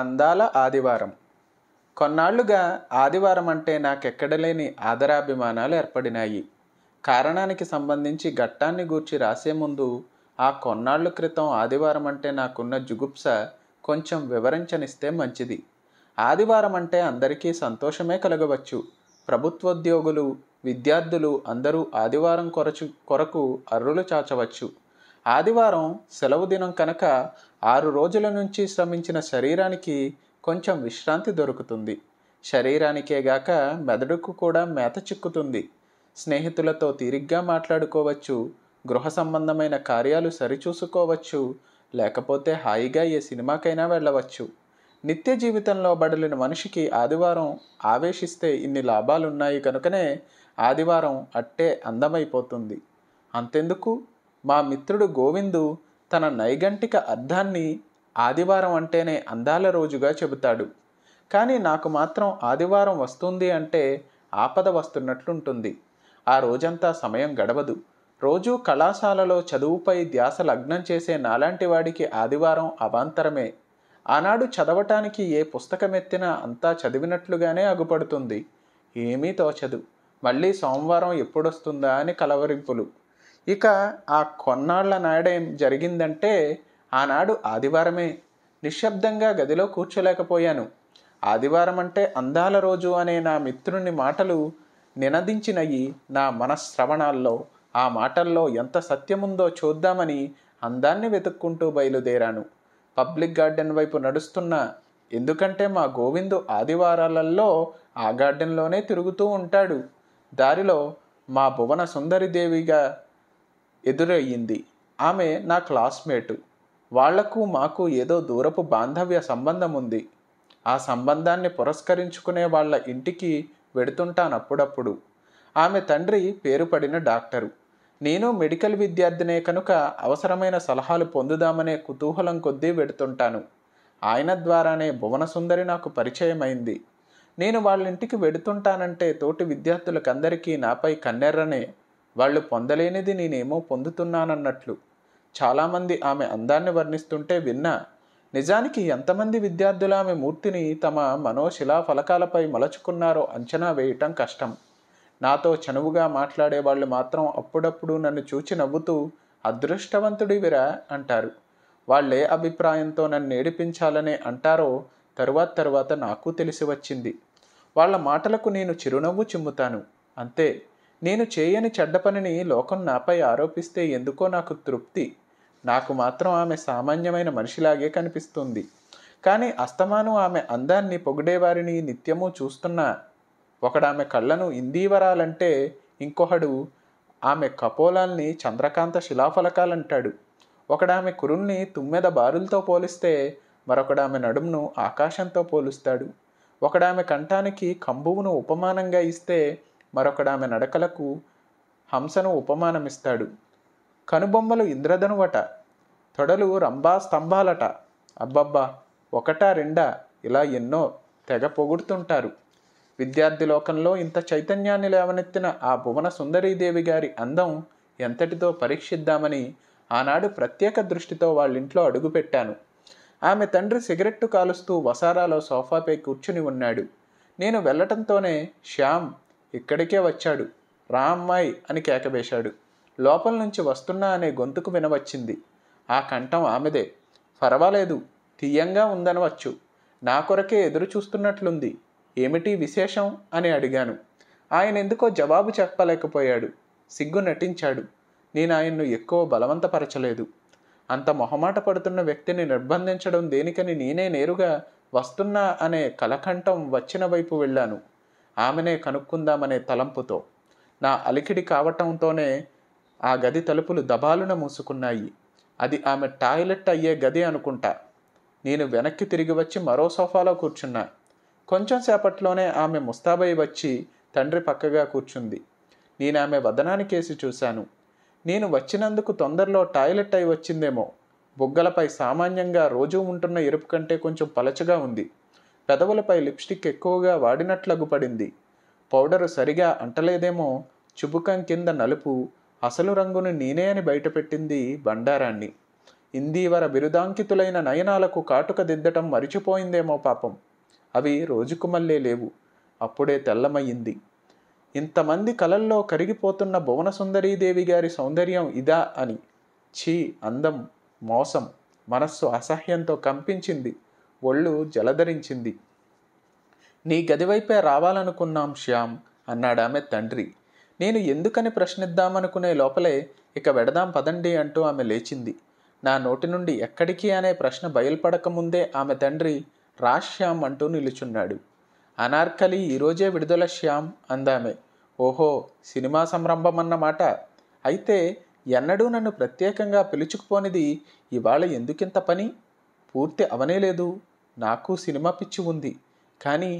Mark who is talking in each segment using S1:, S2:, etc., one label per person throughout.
S1: అందాల ఆదివారం కొన్నాళ్లుగా ఆదివారం అంటే నాకెక్కడలేని ఆదరాభిమానాలు ఏర్పడినాయి కారణానికి సంబంధించి ఘట్టాన్ని గూర్చి రాసే ముందు ఆ కొన్నాళ్ళు క్రితం ఆదివారం అంటే నాకున్న జుగుప్స కొంచెం వివరించనిస్తే మంచిది ఆదివారం అంటే అందరికీ సంతోషమే కలగవచ్చు ప్రభుత్వోద్యోగులు విద్యార్థులు అందరూ ఆదివారం కొరచు కొరకు అర్రులు చాచవచ్చు ఆదివారం సెలవు దినం కనుక ఆరు రోజుల నుంచి శ్రమించిన శరీరానికి కొంచెం విశ్రాంతి దొరుకుతుంది శరీరానికేగాక మెదడుకు కూడా మేత చిక్కుతుంది స్నేహితులతో తీరిగ్గా మాట్లాడుకోవచ్చు గృహ సంబంధమైన కార్యాలు సరిచూసుకోవచ్చు లేకపోతే హాయిగా ఏ సినిమాకైనా వెళ్ళవచ్చు నిత్య జీవితంలో బడలిన మనిషికి ఆదివారం ఆవేశిస్తే ఇన్ని లాభాలున్నాయి కనుకనే ఆదివారం అట్టే అందమైపోతుంది అంతెందుకు మా మిత్రుడు గోవిందు తన నైగంటిక అర్థాన్ని ఆదివారం అంటేనే అందాల రోజుగా చెబుతాడు కానీ నాకు మాత్రం ఆదివారం వస్తుంది అంటే ఆపద వస్తున్నట్లుంటుంది ఆ రోజంతా సమయం గడవదు రోజూ కళాశాలలో చదువుపై ధ్యాస లగ్నం చేసే నాలాంటి వాడికి ఆదివారం అవాంతరమే ఆనాడు చదవటానికి ఏ పుస్తకమెత్తినా అంతా చదివినట్లుగానే అగుపడుతుంది ఏమీ తోచదు మళ్ళీ సోమవారం ఎప్పుడొస్తుందా అని కలవరింపులు ఇక ఆ కొన్నాళ్ల నాడేం జరిగిందంటే ఆనాడు ఆదివారమే నిశ్శబ్దంగా గదిలో కూర్చోలేకపోయాను ఆదివారం అంటే అందాల రోజు అనే నా మిత్రుని మాటలు నినదించినయి నా మనశ్రవణాల్లో ఆ మాటల్లో ఎంత సత్యముందో చూద్దామని అందాన్ని వెతుక్కుంటూ బయలుదేరాను పబ్లిక్ గార్డెన్ వైపు నడుస్తున్న ఎందుకంటే మా గోవిందు ఆదివారాలలో ఆ గార్డెన్లోనే తిరుగుతూ ఉంటాడు దారిలో మా భువన సుందరిదేవిగా ఎదురయ్యింది ఆమె నా క్లాస్మేట్ వాళ్లకు మాకు ఏదో దూరపు బాంధవ్య సంబంధం ఉంది ఆ సంబంధాన్ని పురస్కరించుకునే వాళ్ళ ఇంటికి వెడుతుంటానప్పుడప్పుడు ఆమె తండ్రి పేరుపడిన డాక్టరు నేను మెడికల్ విద్యార్థినే కనుక అవసరమైన సలహాలు పొందుదామనే కుతూహలం కొద్దీ వెడుతుంటాను ఆయన ద్వారానే భువన సుందరి నాకు పరిచయమైంది నేను వాళ్ళ ఇంటికి వెడుతుంటానంటే తోటి విద్యార్థులకందరికీ నాపై కన్నెర్రనే వాళ్ళు పొందలేనిది నేనేమో పొందుతున్నానన్నట్లు చాలామంది ఆమె అందాన్ని వర్ణిస్తుంటే విన్నా నిజానికి ఎంతమంది విద్యార్థులు ఆమె మూర్తిని తమ మనోశిలా ఫలకాలపై మలచుకున్నారో అంచనా వేయటం కష్టం నాతో చనువుగా మాట్లాడేవాళ్ళు మాత్రం అప్పుడప్పుడు నన్ను చూచి నవ్వుతూ అదృష్టవంతుడివిరా అంటారు వాళ్ళే అభిప్రాయంతో నన్ను ఏడిపించాలనే అంటారో తరువాత తరువాత నాకు తెలిసి వచ్చింది వాళ్ళ మాటలకు నేను చిరునవ్వు చిమ్ముతాను అంతే నేను చేయని చెడ్డ పనిని లోకం నాపై ఆరోపిస్తే ఎందుకో నాకు తృప్తి నాకు మాత్రం ఆమె సామాన్యమైన మనిషిలాగే కనిపిస్తుంది కానీ అస్తమానం ఆమె అందాన్ని పొగిడేవారిని నిత్యమూ చూస్తున్నా ఒకడామె కళ్ళను ఇందీవరాలంటే ఇంకొకడు ఆమె కపోలాల్ని చంద్రకాంత శిలాఫలకాలంటాడు ఒకడామె కురుణ్ణి తుమ్మెద బారులతో పోలిస్తే మరొకడామె నడుమును ఆకాశంతో పోలుస్తాడు ఒకడామె కంఠానికి కంబువును ఉపమానంగా ఇస్తే మరొకడామె నడకలకు హంసను ఉపమానమిస్తాడు కనుబొమ్మలు ఇంద్రధనువట తొడలు రంభా స్తంభాలట అబ్బబ్బా ఒకటా రెండా ఇలా ఎన్నో తెగ పొగుడుతుంటారు విద్యార్థి లోకంలో ఇంత చైతన్యాన్ని లేవనెత్తిన ఆ భువన సుందరీదేవి గారి అందం ఎంతటితో పరీక్షిద్దామని ఆనాడు ప్రత్యేక దృష్టితో వాళ్ళింట్లో అడుగుపెట్టాను ఆమె తండ్రి సిగరెట్టు కాలుస్తూ వసారాలో సోఫాపై కూర్చుని ఉన్నాడు నేను వెళ్ళటంతోనే శ్యామ్ ఇక్కడికే వచ్చాడు రా అమ్మాయి అని కేకవేశాడు లోపల నుంచి వస్తున్నా అనే గొంతుకు వినవచ్చింది ఆ కంఠం ఆమెదే పర్వాలేదు తీయంగా ఉందనవచ్చు నా కొరకే ఎదురు చూస్తున్నట్లుంది ఏమిటి విశేషం అని అడిగాను ఆయన ఎందుకో జవాబు చెప్పలేకపోయాడు సిగ్గు నటించాడు నేను ఆయన్ను ఎక్కువ బలవంతపరచలేదు అంత మొహమాట పడుతున్న వ్యక్తిని నిర్బంధించడం దేనికని నేనే నేరుగా వస్తున్నా అనే కలకంఠం వచ్చిన వైపు వెళ్ళాను ఆమెనే కనుక్కుందామనే తలంపుతో నా అలికిడి కావటంతోనే ఆ గది తలుపులు దబాలున మూసుకున్నాయి అది ఆమె టాయిలెట్ అయ్యే గది అనుకుంటా నేను వెనక్కి తిరిగి వచ్చి మరో సోఫాలో కూర్చున్నా కొంచెం సేపట్లోనే ఆమె ముస్తాబయ్య వచ్చి తండ్రి పక్కగా కూర్చుంది నేను ఆమె వదనానికేసి చూశాను నేను వచ్చినందుకు తొందరలో టాయిలెట్ అయి వచ్చిందేమో బుగ్గలపై సామాన్యంగా రోజూ ఉంటున్న ఎరుపు కంటే కొంచెం పలచగా ఉంది పెదవులపై లిప్స్టిక్ ఎక్కువగా వాడినట్లగు పడింది పౌడరు సరిగా అంటలేదేమో చుబుకం కింద నలుపు అసలు రంగును నేనే అని బయటపెట్టింది బండారాన్ని ఇందీవర బిరుదాంకితులైన నయనాలకు కాటుక దిద్దటం మరిచిపోయిందేమో పాపం అవి రోజుకు మళ్ళే లేవు అప్పుడే తెల్లమయ్యింది ఇంతమంది కలల్లో కరిగిపోతున్న భువనసుందరీదేవి గారి సౌందర్యం ఇదా అని ఛీ అందం మోసం మనస్సు అసహ్యంతో కంపించింది ఒళ్ళు జలధరించింది నీ గదివైపే రావాలనుకున్నాం శ్యామ్ అన్నాడామె తండ్రి నేను ఎందుకని ప్రశ్నిద్దామనుకునే లోపలే ఇక వెడదాం పదండి అంటూ ఆమె లేచింది నా నోటి నుండి ఎక్కడికి అనే ప్రశ్న బయలుపడకముందే ఆమె తండ్రి రా శ్యామ్ అంటూ నిలుచున్నాడు అనార్కలి ఈరోజే విడుదల శ్యామ్ అందామె ఓహో సినిమా సంరంభం అన్నమాట అయితే ఎన్నడూ నన్ను ప్రత్యేకంగా పిలుచుకుపోనిది ఇవాళ ఎందుకింత పని పూర్తి అవనేలేదు నాకు సినిమా పిచ్చి ఉంది కానీ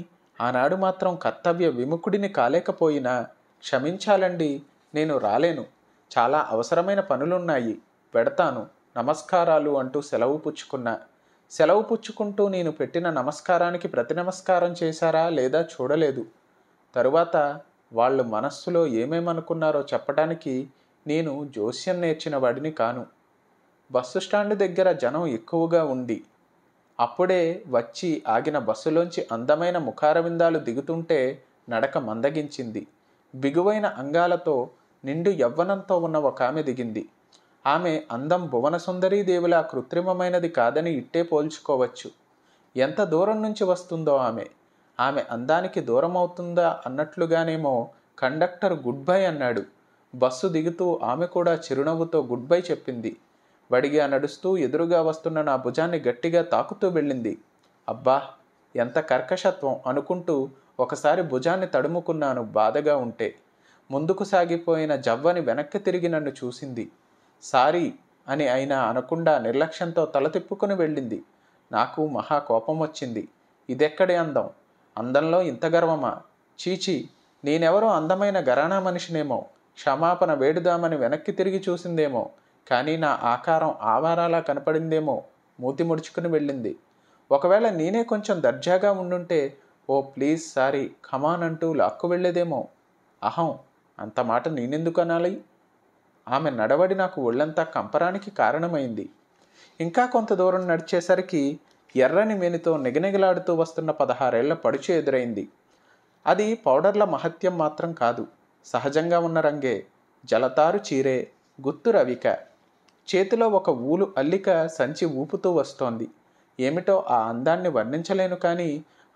S1: ఆనాడు మాత్రం కర్తవ్య విముఖుడిని కాలేకపోయినా క్షమించాలండి నేను రాలేను చాలా అవసరమైన పనులున్నాయి పెడతాను నమస్కారాలు అంటూ సెలవు పుచ్చుకున్నా సెలవు పుచ్చుకుంటూ నేను పెట్టిన నమస్కారానికి ప్రతి నమస్కారం చేశారా లేదా చూడలేదు తరువాత వాళ్ళు మనస్సులో ఏమేమనుకున్నారో చెప్పడానికి నేను జోస్యం నేర్చిన వాడిని కాను బస్సు స్టాండ్ దగ్గర జనం ఎక్కువగా ఉంది అప్పుడే వచ్చి ఆగిన బస్సులోంచి అందమైన ముఖారవిందాలు దిగుతుంటే నడక మందగించింది బిగువైన అంగాలతో నిండు యవ్వనంతో ఉన్న ఒక ఆమె దిగింది ఆమె అందం భువనసుందరీ దేవుల కృత్రిమమైనది కాదని ఇట్టే పోల్చుకోవచ్చు ఎంత దూరం నుంచి వస్తుందో ఆమె ఆమె అందానికి దూరం అవుతుందా అన్నట్లుగానేమో కండక్టర్ గుడ్ బై అన్నాడు బస్సు దిగుతూ ఆమె కూడా చిరునవ్వుతో గుడ్ బై చెప్పింది వడిగా నడుస్తూ ఎదురుగా వస్తున్న నా భుజాన్ని గట్టిగా తాకుతూ వెళ్ళింది అబ్బా ఎంత కర్కశత్వం అనుకుంటూ ఒకసారి భుజాన్ని తడుముకున్నాను బాధగా ఉంటే ముందుకు సాగిపోయిన జవ్వని వెనక్కి తిరిగి నన్ను చూసింది సారీ అని అయినా అనకుండా నిర్లక్ష్యంతో తల తిప్పుకుని వెళ్ళింది నాకు మహా కోపం వచ్చింది ఇదెక్కడి అందం అందంలో ఇంత గర్వమా చీచి నేనెవరో అందమైన గరానా మనిషినేమో క్షమాపణ వేడుదామని వెనక్కి తిరిగి చూసిందేమో కానీ నా ఆకారం ఆవారాలా కనపడిందేమో మూతి ముడుచుకుని వెళ్ళింది ఒకవేళ నేనే కొంచెం దర్జాగా ఉండుంటే ఓ ప్లీజ్ సారీ ఖమాన్ అంటూ లాక్కు వెళ్ళేదేమో అహం అంత మాట నేనెందుకు అనాలి ఆమె నడవడి నాకు ఒళ్ళంతా కంపరానికి కారణమైంది ఇంకా కొంత దూరం నడిచేసరికి ఎర్రని మెనుతో నిగనిగలాడుతూ వస్తున్న పదహారేళ్ల పడుచు ఎదురైంది అది పౌడర్ల మహత్యం మాత్రం కాదు సహజంగా ఉన్న రంగే జలతారు చీరే గుత్తు రవిక చేతిలో ఒక ఊలు అల్లిక సంచి ఊపుతూ వస్తోంది ఏమిటో ఆ అందాన్ని వర్ణించలేను కానీ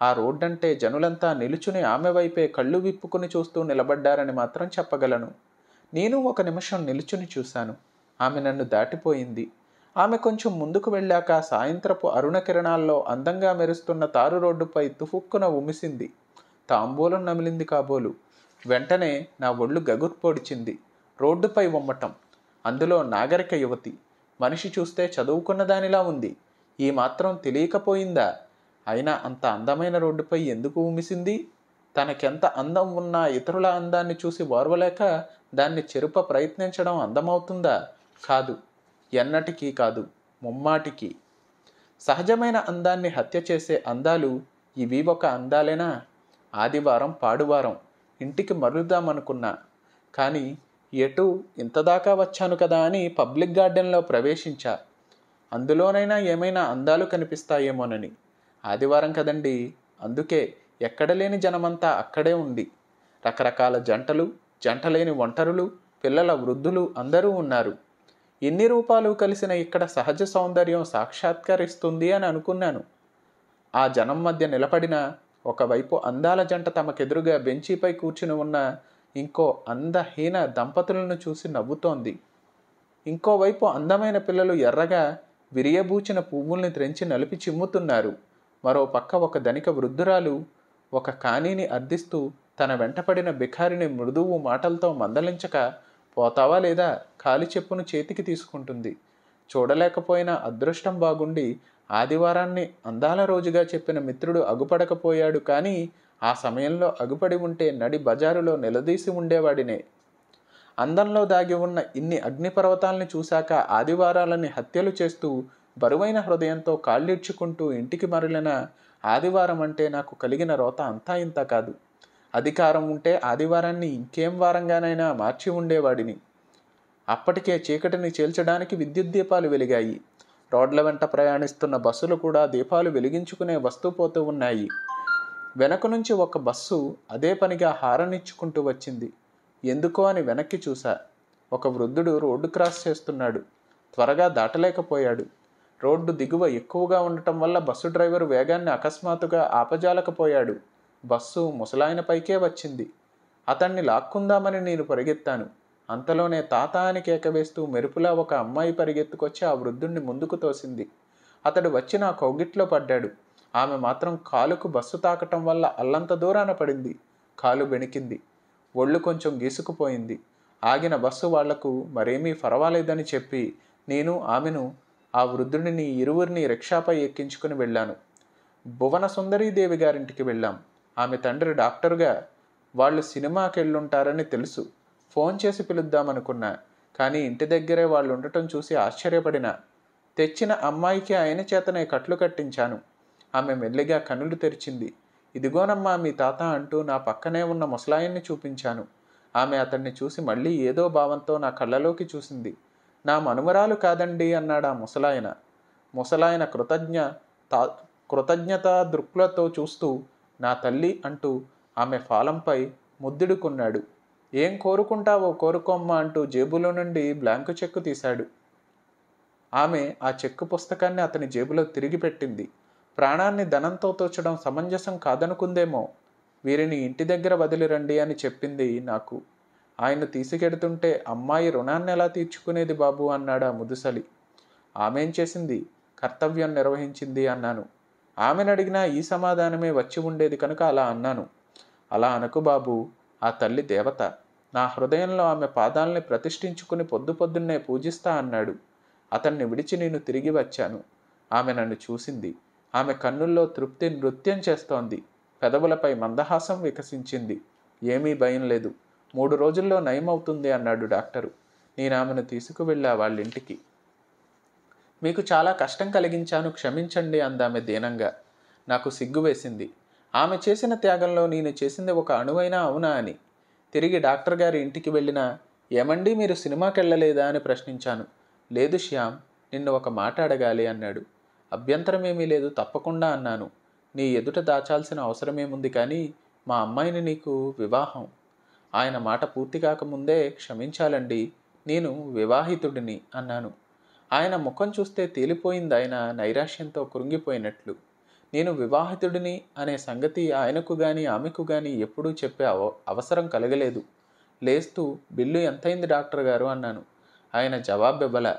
S1: ఆ రోడ్డంటే జనులంతా నిలుచుని ఆమె వైపే కళ్ళు విప్పుకుని చూస్తూ నిలబడ్డారని మాత్రం చెప్పగలను నేను ఒక నిమిషం నిలుచుని చూశాను ఆమె నన్ను దాటిపోయింది ఆమె కొంచెం ముందుకు వెళ్ళాక సాయంత్రపు అరుణ కిరణాల్లో అందంగా మెరుస్తున్న తారు రోడ్డుపై తుఫుక్కున ఉమిసింది తాంబూలం నమిలింది కాబోలు వెంటనే నా ఒళ్ళు గగుర్పొడిచింది రోడ్డుపై ఉమ్మటం అందులో నాగరిక యువతి మనిషి చూస్తే చదువుకున్న దానిలా ఉంది ఈ మాత్రం తెలియకపోయిందా అయినా అంత అందమైన రోడ్డుపై ఎందుకు ఉమిసింది తనకెంత అందం ఉన్నా ఇతరుల అందాన్ని చూసి ఓర్వలేక దాన్ని చెరుప ప్రయత్నించడం అందమవుతుందా కాదు ఎన్నటికీ కాదు ముమ్మాటికి సహజమైన అందాన్ని హత్య చేసే అందాలు ఇవి ఒక అందాలేనా ఆదివారం పాడువారం ఇంటికి మరలుదామనుకున్నా కానీ ఎటు ఇంతదాకా వచ్చాను కదా అని పబ్లిక్ గార్డెన్లో ప్రవేశించా అందులోనైనా ఏమైనా అందాలు కనిపిస్తాయేమోనని ఆదివారం కదండి అందుకే ఎక్కడ లేని జనమంతా అక్కడే ఉంది రకరకాల జంటలు జంటలేని ఒంటరులు పిల్లల వృద్ధులు అందరూ ఉన్నారు ఎన్ని రూపాలు కలిసిన ఇక్కడ సహజ సౌందర్యం సాక్షాత్కరిస్తుంది అని అనుకున్నాను ఆ జనం మధ్య నిలబడిన ఒకవైపు అందాల జంట తమకెదురుగా బెంచీపై కూర్చుని ఉన్న ఇంకో అందహీన దంపతులను చూసి నవ్వుతోంది ఇంకోవైపు అందమైన పిల్లలు ఎర్రగా విరియబూచిన పువ్వుల్ని త్రెంచి నలిపి చిమ్ముతున్నారు మరో పక్క ఒక ధనిక వృద్ధురాలు ఒక కానీని అర్థిస్తూ తన వెంటపడిన బిఖారిని మృదువు మాటలతో మందలించక పోతావా లేదా కాలి చెప్పును చేతికి తీసుకుంటుంది చూడలేకపోయినా అదృష్టం బాగుండి ఆదివారాన్ని అందాల రోజుగా చెప్పిన మిత్రుడు అగుపడకపోయాడు కానీ ఆ సమయంలో అగుపడి ఉంటే నడి బజారులో నిలదీసి ఉండేవాడినే అందంలో దాగి ఉన్న ఇన్ని అగ్నిపర్వతాలని చూశాక ఆదివారాలని హత్యలు చేస్తూ బరువైన హృదయంతో కాళ్ళీడ్చుకుంటూ ఇంటికి మరలిన ఆదివారం అంటే నాకు కలిగిన రోత అంతా ఇంత కాదు అధికారం ఉంటే ఆదివారాన్ని ఇంకేం వారంగానైనా మార్చి ఉండేవాడిని అప్పటికే చీకటిని చేల్చడానికి విద్యుత్ దీపాలు వెలిగాయి రోడ్ల వెంట ప్రయాణిస్తున్న బస్సులు కూడా దీపాలు వెలిగించుకునే వస్తూ పోతూ ఉన్నాయి వెనక నుంచి ఒక బస్సు అదే పనిగా ఇచ్చుకుంటూ వచ్చింది ఎందుకో అని వెనక్కి చూశా ఒక వృద్ధుడు రోడ్డు క్రాస్ చేస్తున్నాడు త్వరగా దాటలేకపోయాడు రోడ్డు దిగువ ఎక్కువగా ఉండటం వల్ల బస్సు డ్రైవర్ వేగాన్ని అకస్మాత్తుగా ఆపజాలకపోయాడు బస్సు ముసలాయన పైకే వచ్చింది అతన్ని లాక్కుందామని నేను పరిగెత్తాను అంతలోనే తాత అని కేకవేస్తూ మెరుపులా ఒక అమ్మాయి పరిగెత్తుకొచ్చి ఆ వృద్ధుణ్ణి ముందుకు తోసింది అతడు వచ్చి నా కౌగిట్లో పడ్డాడు ఆమె మాత్రం కాలుకు బస్సు తాకటం వల్ల అల్లంత దూరాన పడింది కాలు బెణికింది ఒళ్ళు కొంచెం గీసుకుపోయింది ఆగిన బస్సు వాళ్లకు మరేమీ పర్వాలేదని చెప్పి నేను ఆమెను ఆ వృద్ధుడిని ఇరువురిని రిక్షాపై ఎక్కించుకుని వెళ్ళాను భువన సుందరీదేవి గారింటికి వెళ్ళాం ఆమె తండ్రి డాక్టర్గా వాళ్ళు సినిమాకి వెళ్ళుంటారని తెలుసు ఫోన్ చేసి పిలుద్దామనుకున్నా కానీ ఇంటి దగ్గరే వాళ్ళు ఉండటం చూసి ఆశ్చర్యపడిన తెచ్చిన అమ్మాయికి ఆయన చేతనే కట్లు కట్టించాను ఆమె మెల్లిగా కనులు తెరిచింది ఇదిగోనమ్మా మీ తాత అంటూ నా పక్కనే ఉన్న ముసలాయన్ని చూపించాను ఆమె అతన్ని చూసి మళ్ళీ ఏదో భావంతో నా కళ్ళలోకి చూసింది నా మనుమరాలు కాదండి అన్నాడు ఆ ముసలాయన ముసలాయన కృతజ్ఞ తా కృతజ్ఞతా దృక్లతో చూస్తూ నా తల్లి అంటూ ఆమె ఫాలంపై ముద్దుడుకున్నాడు ఏం కోరుకుంటావో కోరుకోమ్మా అంటూ జేబులో నుండి బ్లాంకు చెక్కు తీశాడు ఆమె ఆ చెక్కు పుస్తకాన్ని అతని జేబులో తిరిగి పెట్టింది ప్రాణాన్ని ధనంతో తోచడం సమంజసం కాదనుకుందేమో వీరిని ఇంటి దగ్గర వదిలిరండి అని చెప్పింది నాకు ఆయన తీసుకెడుతుంటే అమ్మాయి రుణాన్ని ఎలా తీర్చుకునేది బాబు అన్నాడా ముదుసలి ఆమెం చేసింది కర్తవ్యం నిర్వహించింది అన్నాను ఆమెను అడిగినా ఈ సమాధానమే వచ్చి ఉండేది కనుక అలా అన్నాను అలా అనకు బాబు ఆ తల్లి దేవత నా హృదయంలో ఆమె పాదాలని ప్రతిష్ఠించుకుని పొద్దు పొద్దున్నే పూజిస్తా అన్నాడు అతన్ని విడిచి నేను తిరిగి వచ్చాను ఆమె నన్ను చూసింది ఆమె కన్నుల్లో తృప్తి నృత్యం చేస్తోంది పెదవులపై మందహాసం వికసించింది ఏమీ భయం లేదు మూడు రోజుల్లో నయమవుతుంది అన్నాడు డాక్టరు నేను ఆమెను తీసుకువెళ్ళా వాళ్ళింటికి మీకు చాలా కష్టం కలిగించాను క్షమించండి అందామె దీనంగా నాకు సిగ్గు వేసింది ఆమె చేసిన త్యాగంలో నేను చేసింది ఒక అణువైనా అవునా అని తిరిగి డాక్టర్ గారి ఇంటికి వెళ్ళినా ఏమండి మీరు సినిమాకి వెళ్ళలేదా అని ప్రశ్నించాను లేదు శ్యామ్ నిన్ను ఒక మాట అడగాలి అన్నాడు అభ్యంతరమేమీ లేదు తప్పకుండా అన్నాను నీ ఎదుట దాచాల్సిన అవసరమేముంది కానీ మా అమ్మాయిని నీకు వివాహం ఆయన మాట పూర్తి కాకముందే క్షమించాలండి నేను వివాహితుడిని అన్నాను ఆయన ముఖం చూస్తే తేలిపోయింది ఆయన నైరాశ్యంతో కృంగిపోయినట్లు నేను వివాహితుడిని అనే సంగతి ఆయనకు కానీ ఆమెకు కానీ ఎప్పుడూ చెప్పే అవ అవసరం కలగలేదు లేస్తూ బిల్లు ఎంతైంది డాక్టర్ గారు అన్నాను ఆయన జవాబు ఇవ్వల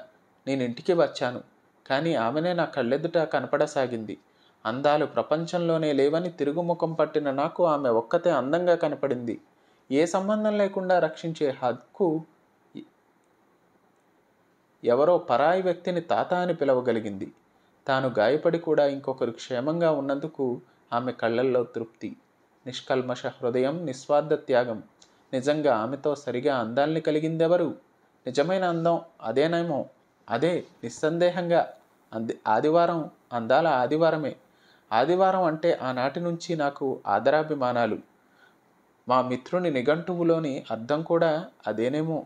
S1: నేను ఇంటికి వచ్చాను కానీ ఆమెనే నా కళ్ళెదుట కనపడసాగింది అందాలు ప్రపంచంలోనే లేవని తిరుగుముఖం పట్టిన నాకు ఆమె ఒక్కతే అందంగా కనపడింది ఏ సంబంధం లేకుండా రక్షించే హక్కు ఎవరో పరాయి వ్యక్తిని తాత అని పిలవగలిగింది తాను గాయపడి కూడా ఇంకొకరు క్షేమంగా ఉన్నందుకు ఆమె కళ్ళల్లో తృప్తి నిష్కల్మష హృదయం నిస్వార్థ త్యాగం నిజంగా ఆమెతో సరిగా అందాల్ని కలిగిందెవరు నిజమైన అందం అదేనేమో అదే నిస్సందేహంగా అంది ఆదివారం అందాల ఆదివారమే ఆదివారం అంటే ఆనాటి నుంచి నాకు ఆదరాభిమానాలు మా మిత్రుని నిఘంటువులోని అర్థం కూడా అదేనేమో